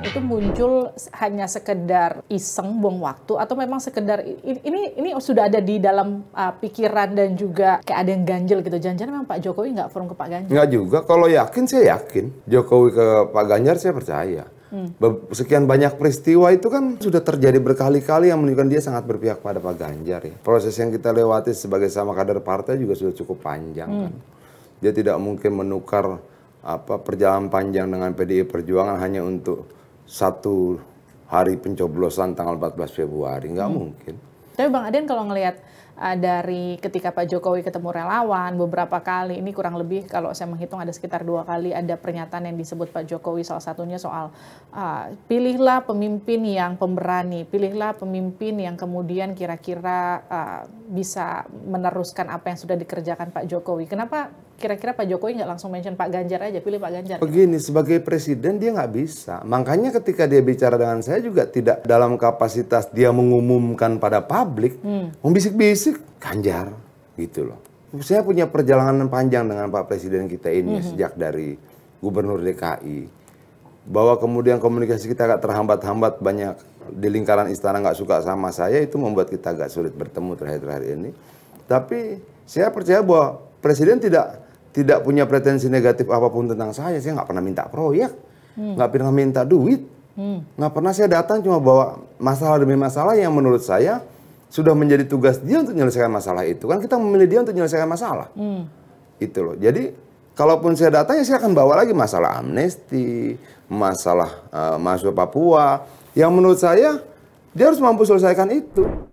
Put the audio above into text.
itu muncul hanya sekedar iseng buang waktu atau memang sekedar ini ini sudah ada di dalam uh, pikiran dan juga kayak ada yang ganjel gitu. jangan memang Pak Jokowi nggak forum ke Pak Ganjar? Nggak juga. Kalau yakin saya yakin. Jokowi ke Pak Ganjar saya percaya. Hmm. Sekian banyak peristiwa itu kan sudah terjadi berkali-kali yang menunjukkan dia sangat berpihak pada Pak Ganjar ya. Proses yang kita lewati sebagai sama kader partai juga sudah cukup panjang hmm. kan. Dia tidak mungkin menukar apa perjalanan panjang dengan PDI Perjuangan hanya untuk satu hari pencoblosan tanggal 14 Februari nggak hmm. mungkin. Tapi Bang Aden kalau ngelihat uh, dari ketika Pak Jokowi ketemu relawan beberapa kali ini kurang lebih kalau saya menghitung ada sekitar dua kali ada pernyataan yang disebut Pak Jokowi salah satunya soal uh, pilihlah pemimpin yang pemberani, pilihlah pemimpin yang kemudian kira-kira uh, bisa meneruskan apa yang sudah dikerjakan Pak Jokowi. Kenapa kira-kira Pak Jokowi nggak langsung mention Pak Ganjar aja, pilih Pak Ganjar? Begini, sebagai presiden dia nggak bisa. Makanya ketika dia bicara dengan saya juga tidak dalam kapasitas dia mengumumkan pada publik, hmm. membisik-bisik Ganjar gitu loh. Saya punya perjalanan panjang dengan Pak Presiden kita ini hmm. sejak dari Gubernur DKI. Bahwa kemudian komunikasi kita agak terhambat-hambat banyak di lingkaran istana nggak suka sama saya itu membuat kita agak sulit bertemu terakhir-terakhir ini. Tapi saya percaya bahwa Presiden tidak tidak punya pretensi negatif apapun tentang saya. Saya nggak pernah minta proyek, hmm. nggak hmm. pernah minta duit, hmm. nggak hmm. pernah saya datang cuma bawa masalah demi masalah yang menurut saya sudah menjadi tugas dia untuk menyelesaikan masalah itu. Kan kita memilih dia untuk menyelesaikan masalah. Hmm. Itu loh. Jadi kalaupun saya datang ya saya akan bawa lagi masalah amnesti, masalah uh, eh, masuk Papua yang menurut saya dia harus mampu selesaikan itu.